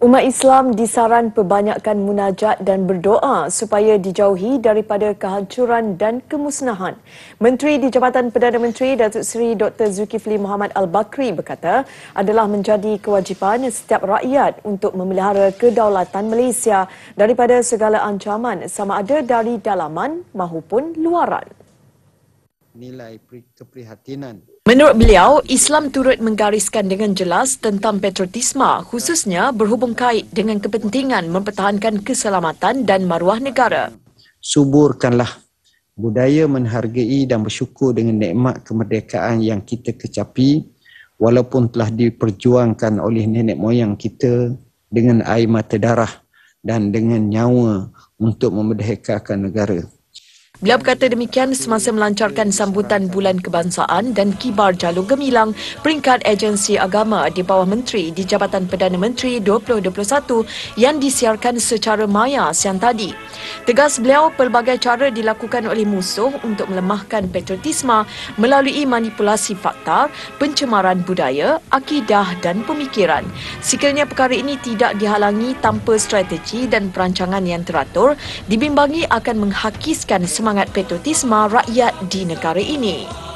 Umat Islam disaran perbanyakkan munajat dan berdoa supaya dijauhi daripada kehancuran dan kemusnahan. Menteri di Jabatan Perdana Menteri Datuk Seri Dr. Zulkifli Muhammad Al-Bakri berkata adalah menjadi kewajipan setiap rakyat untuk memelihara kedaulatan Malaysia daripada segala ancaman sama ada dari dalaman maupun luaran nilai keprihatinan. Menurut beliau, Islam turut menggariskan dengan jelas tentang patriotisme khususnya berhubung kait dengan kepentingan mempertahankan keselamatan dan maruah negara. Suburkanlah budaya menghargai dan bersyukur dengan nikmat kemerdekaan yang kita kecapi walaupun telah diperjuangkan oleh nenek moyang kita dengan air mata darah dan dengan nyawa untuk memerdekakan negara. Beliau berkata demikian semasa melancarkan sambutan Bulan Kebangsaan dan Kibar Jalur Gemilang peringkat agensi agama di bawah menteri di Jabatan Perdana Menteri 2021 yang disiarkan secara maya siang tadi. Tegas beliau pelbagai cara dilakukan oleh musuh untuk melemahkan patriotisme melalui manipulasi fakta, pencemaran budaya, akidah dan pemikiran. Sekiranya perkara ini tidak dihalangi tanpa strategi dan perancangan yang teratur, dibimbangi akan menghakiskan semangat patriotisme rakyat di negara ini.